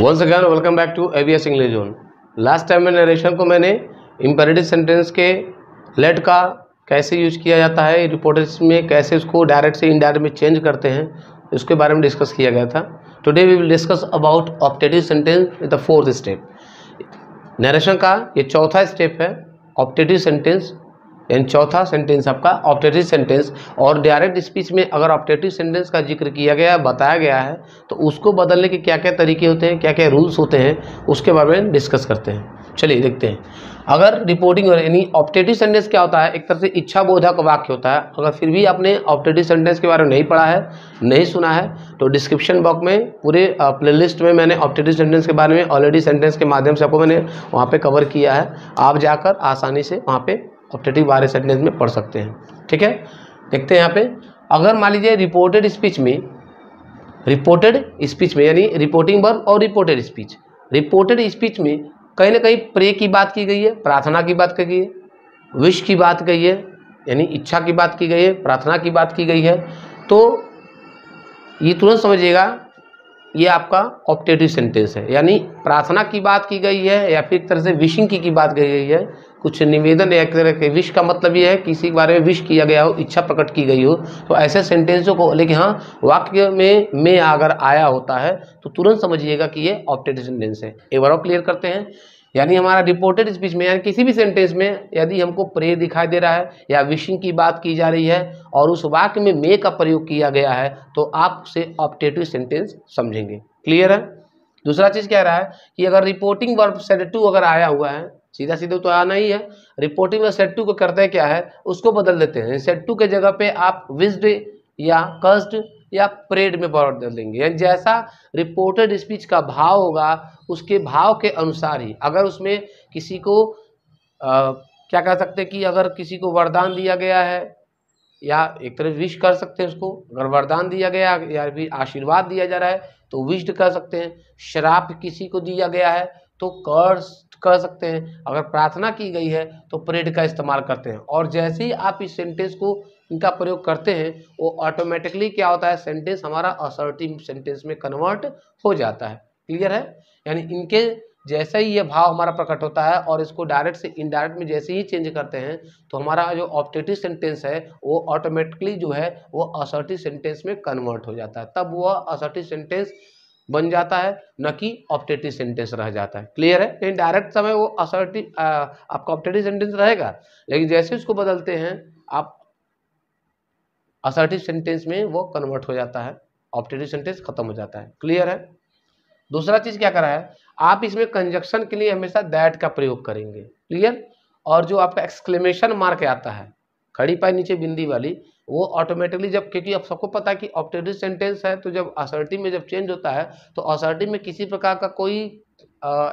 once again welcome back to ABS English zone last time में narration को मैंने imperative sentence के late का कैसे यूज किया जाता है रिपोर्टर्स में कैसे उसको डायरेक्ट से इनडायरेक्ट में चेंज करते हैं उसके बारे में डिस्कस किया गया था today we will discuss about optative sentence with the fourth step narration का ये चौथा स्टेप है ऑप्टेटिव सेंटेंस यानी चौथा सेंटेंस आपका ऑप्टेटिव सेंटेंस और डायरेक्ट स्पीच में अगर ऑप्टेटिव सेंटेंस का जिक्र किया गया है बताया गया है तो उसको बदलने के क्या क्या तरीके होते हैं क्या क्या रूल्स होते हैं उसके बारे में डिस्कस करते हैं चलिए देखते हैं अगर रिपोर्टिंग यानी ऑप्टेटिव सेंटेंस क्या होता है एक तरह से इच्छा बोधक वाक्य होता है अगर फिर भी आपने ऑप्टेटिव सेंटेंस के बारे में नहीं पढ़ा है नहीं सुना है तो डिस्क्रिप्शन बॉक्स में पूरे प्लेलिस्ट में मैंने ऑप्टेटिव सेंटेंस के बारे में ऑलरेडी सेंटेंस के माध्यम से आपको मैंने वहाँ पर कवर किया है आप जाकर आसानी से वहाँ पर ऑप्टेटिव आर सेंटेंस में पढ़ सकते हैं ठीक है देखते हैं यहाँ पे अगर मान लीजिए रिपोर्टेड स्पीच में रिपोर्टेड स्पीच में यानी रिपोर्टिंग वर्ब और रिपोर्टेड स्पीच रिपोर्टेड स्पीच में कहीं ना कहीं प्रे की बात की गई है प्रार्थना की बात की गई है विश की बात कही है यानी इच्छा की बात की गई है प्रार्थना की बात की गई है तो ये तुरंत समझिएगा ये आपका ऑप्टेटिव सेंटेंस है यानी प्रार्थना की बात की गई है या फिर एक तरह से विशिंग की, की बात कही गई है कुछ निवेदन या तरह के विश का मतलब यह है किसी के बारे में विश किया गया हो इच्छा प्रकट की गई हो तो ऐसे सेंटेंसों को लेकिन हाँ वाक्य में में अगर आया होता है तो तुरंत समझिएगा कि ये ऑप्टेड सेंटेंस है एक बार और क्लियर करते हैं यानी हमारा रिपोर्टेड स्पीच में यानी किसी भी सेंटेंस में यदि हमको प्रे दिखाई दे रहा है या विशिंग की बात की जा रही है और उस वाक्य में मे का प्रयोग किया गया है तो आप उसे ऑप्टेटिव सेंटेंस समझेंगे क्लियर है दूसरा चीज़ कह रहा है कि अगर रिपोर्टिंग वर्ब सेड टू अगर आया हुआ है सीधा सीधा तो आना ही है रिपोर्टिंग में सेट टू को करते क्या है उसको बदल देते हैं सेट टू के जगह पे आप विस्ड या कस्ड या प्रेड में बदल देंगे यानी जैसा रिपोर्टेड स्पीच का भाव होगा उसके भाव के अनुसार ही अगर उसमें किसी को आ, क्या कह सकते हैं कि अगर किसी को वरदान दिया गया है या एक तरह विश कर सकते हैं उसको अगर वरदान दिया गया या फिर आशीर्वाद दिया जा रहा है तो विश्ड कर सकते हैं श्राप किसी को दिया गया है तो कर कर सकते हैं अगर प्रार्थना की गई है तो प्रेड का इस्तेमाल करते हैं और जैसे ही आप इस सेंटेंस को इनका प्रयोग करते हैं वो ऑटोमेटिकली क्या होता है सेंटेंस हमारा असर्टिव सेंटेंस में कन्वर्ट हो जाता है क्लियर है यानी इनके जैसे ही ये भाव हमारा प्रकट होता है और इसको डायरेक्ट से इनडायरेक्ट में जैसे ही चेंज करते हैं तो हमारा जो ऑप्टेटिव सेंटेंस है वो ऑटोमेटिकली जो है वो असर्टिव सेंटेंस में कन्वर्ट हो जाता है तब वह असर्टिव सेंटेंस बन जाता है न कि ऑप्टेटिव सेंटेंस रह जाता है क्लियर है लेकिन डायरेक्ट समय वो असर्टिव आपका ऑप्टेटिव सेंटेंस रहेगा लेकिन जैसे उसको बदलते हैं आप असर्टिव सेंटेंस में वो कन्वर्ट हो जाता है ऑप्टेटिव सेंटेंस खत्म हो जाता है क्लियर है दूसरा चीज़ क्या करा है आप इसमें कंजक्शन के लिए हमेशा दैट का प्रयोग करेंगे क्लियर और जो आपका एक्सक्लेमेशन मार्क आता है खड़ी पाई नीचे बिंदी वाली वो ऑटोमेटिकली जब क्योंकि अब सबको पता है कि ऑप्टेटिव सेंटेंस है तो जब असर्टिव में जब चेंज होता है तो असर्टिव में किसी प्रकार का कोई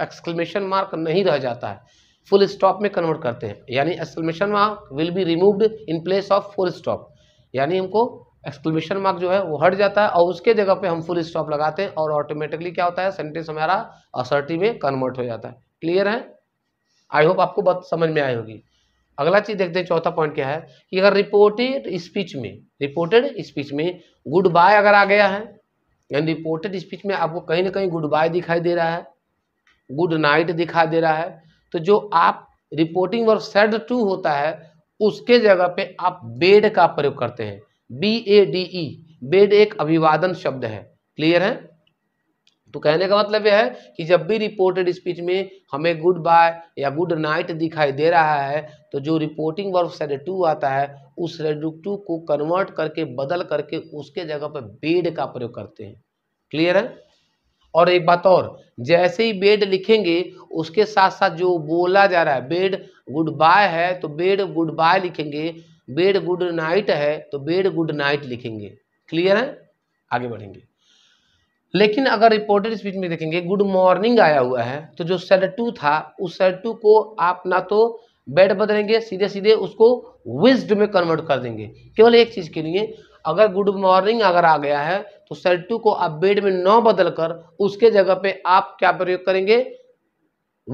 एक्सक्लेमेशन मार्क नहीं रह जाता है फुल स्टॉप में कन्वर्ट करते हैं यानी exclamation mark will be removed in place of full stop यानी हमको एक्सक्लेमेशन मार्क जो है वो हट जाता है और उसके जगह पे हम फुल स्टॉप लगाते हैं और ऑटोमेटिकली क्या होता है सेंटेंस हमारा असर्टिव में कन्वर्ट हो जाता है क्लियर है आई होप आपको बहुत समझ में आई होगी अगला चीज देखते हैं चौथा पॉइंट क्या है कि अगर रिपोर्टेड स्पीच में रिपोर्टेड स्पीच में गुड बाय अगर आ गया है यानी रिपोर्टेड स्पीच में आपको कहीं ना कहीं गुड बाय दिखाई दे रहा है गुड नाइट दिखाई दे रहा है तो जो आप रिपोर्टिंग वर्ब सेड टू होता है उसके जगह पे आप बेड का प्रयोग करते हैं B A D E bade एक अभिवादन शब्द है क्लियर है तो कहने का मतलब यह है कि जब भी रिपोर्टेड स्पीच में हमें गुड बाय या गुड नाइट दिखाई दे रहा है तो जो रिपोर्टिंग वर्ब टू आता है उस टू को कन्वर्ट करके बदल करके उसके जगह पर बेड का प्रयोग करते हैं क्लियर है और एक बात और जैसे ही बेड लिखेंगे उसके साथ साथ जो बोला जा रहा है बेड गुड बाय है तो बेड गुड बाय लिखेंगे बेड गुड नाइट है तो बेड गुड नाइट लिखेंगे क्लियर है आगे बढ़ेंगे लेकिन अगर रिपोर्टेड स्पीच में देखेंगे गुड मॉर्निंग आया हुआ है तो जो सेड टू था उस सेड टू को आप ना तो बेड बदलेंगे सीधे सीधे उसको विस्ड में कन्वर्ट कर देंगे केवल एक चीज़ के लिए अगर गुड मॉर्निंग अगर आ गया है तो सेड टू को आप बेड में न बदलकर उसके जगह पे आप क्या प्रयोग करेंगे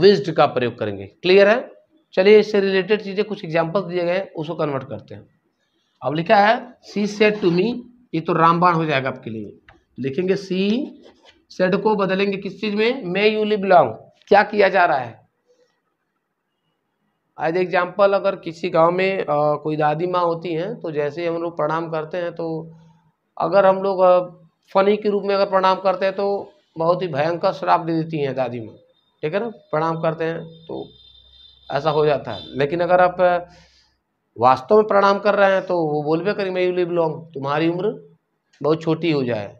विस्ड का प्रयोग करेंगे क्लियर है चलिए इससे रिलेटेड चीज़ें कुछ एग्जाम्पल दिए गए उसको कन्वर्ट करते हैं अब लिखा है सी सेट टू मी ये तो रामबाण हो जाएगा आपके लिए लिखेंगे सी सेड को बदलेंगे किस चीज में मे यू लिव लॉन्ग क्या किया जा रहा है एज एग्जाम्पल अगर किसी गांव में आ, कोई दादी माँ होती हैं तो जैसे हम लोग प्रणाम करते हैं तो अगर हम लोग फनी के रूप में अगर प्रणाम करते हैं तो बहुत ही भयंकर श्राप दे देती हैं दादी माँ ठीक है ना प्रणाम करते हैं तो ऐसा हो जाता है लेकिन अगर आप वास्तव में प्रणाम कर रहे हैं तो वो भी करें मैं यू लिव लॉन्ग तुम्हारी उम्र बहुत छोटी हो जाए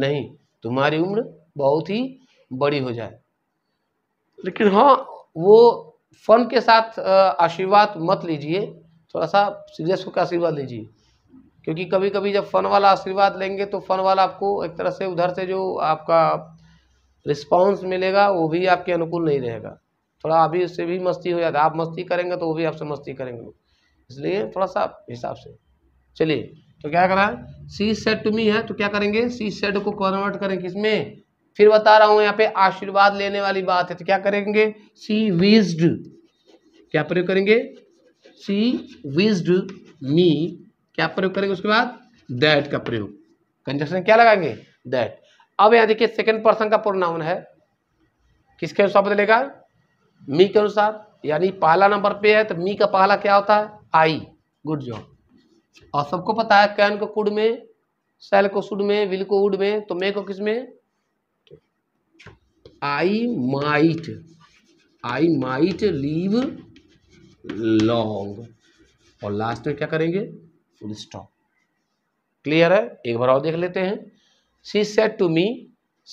नहीं तुम्हारी उम्र बहुत ही बड़ी हो जाए लेकिन हाँ वो फन के साथ आशीर्वाद मत लीजिए थोड़ा सा सीरियस होकर आशीर्वाद लीजिए क्योंकि कभी कभी जब फ़न वाला आशीर्वाद लेंगे तो फ़न वाला आपको एक तरह से उधर से जो आपका रिस्पांस मिलेगा वो भी आपके अनुकूल नहीं रहेगा थोड़ा अभी उससे भी मस्ती हो जाता है आप मस्ती करेंगे तो वो भी आपसे मस्ती करेंगे इसलिए थोड़ा सा हिसाब से चलिए तो क्या करा सी सेट टू मी है तो क्या करेंगे सी सेट को कन्वर्ट करें किसमें फिर बता रहा हूं यहाँ पे आशीर्वाद लेने वाली बात है तो क्या करेंगे सी विज्ड क्या प्रयोग करेंगे सी विज्ड मी क्या प्रयोग करेंगे उसके बाद दैट का प्रयोग कंजक्शन क्या लगाएंगे दैट अब यहाँ देखिए सेकेंड पर्सन का प्रोनाउन है किसके अनुसार बदलेगा मी के अनुसार यानी पहला नंबर पे है तो मी का पहला क्या होता है आई गुड जॉब और सबको पता है कैन को कुड में सेल को सुड में विल को उड में तो मे को किस में I might I might leave long और लास्ट में क्या करेंगे फुल स्टॉप क्लियर है एक बार और देख लेते हैं she said to me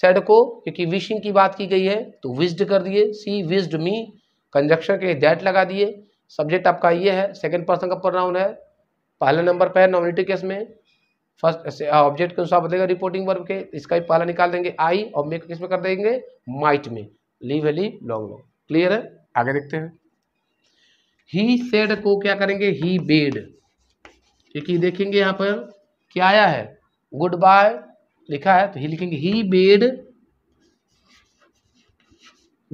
said को क्योंकि विशिंग की बात की गई है तो विज्ड कर दिए सी विज्ड मी कंजक्शन के दैट लगा दिए सब्जेक्ट आपका ये है सेकंड पर्सन का प्रोनाउन है पहले नंबर पर है नॉमिनेटिव केस में फर्स्ट ऑब्जेक्ट हाँ, के अनुसार बदलेगा रिपोर्टिंग वर्ब के इसका भी पहला निकाल देंगे आई और मेक किस में कर देंगे माइट में लीव है लीव लॉन्ग लॉन्ग क्लियर है आगे देखते हैं ही सेड को क्या करेंगे ही बेड क्योंकि देखेंगे यहाँ पर क्या आया है गुड बाय लिखा है तो ही लिखेंगे he bade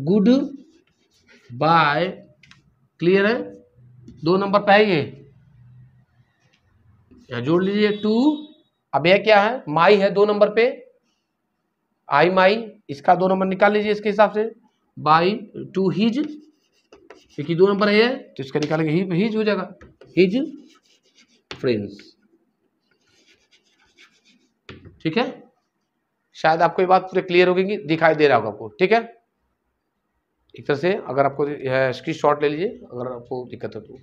good bye clear है दो नंबर पे है ये यहां जोड़ लीजिए टू अब यह क्या है माई है दो नंबर पे आई माई इसका दो नंबर निकाल लीजिए इसके हिसाब से बाई टू हिज क्योंकि दो नंबर है तो इसका निकालेंगे हिज ही, हो जाएगा हिज फ्रेंड्स ठीक है शायद आपको ये बात पूरे क्लियर होगी दिखाई दे रहा होगा आपको ठीक है एक तरह से अगर आपको इसकी शॉर्ट ले लीजिए अगर आपको दिक्कत है तो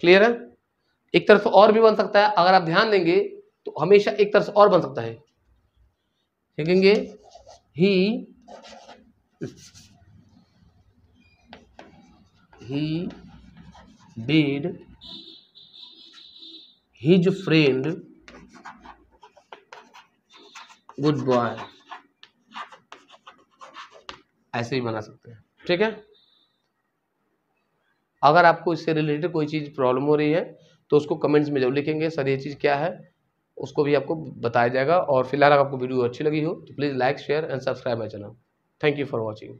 क्लियर है एक तरफ और भी बन सकता है अगर आप ध्यान देंगे तो हमेशा एक तरफ और बन सकता है देखेंगे he he did his friend good bye ऐसे ही बना सकते हैं ठीक है अगर आपको इससे रिलेटेड कोई चीज़ प्रॉब्लम हो रही है तो उसको कमेंट्स में जरूर लिखेंगे सर ये चीज़ क्या है उसको भी आपको बताया जाएगा और फिलहाल अगर आपको वीडियो अच्छी लगी हो तो please like share and subscribe my channel thank you for watching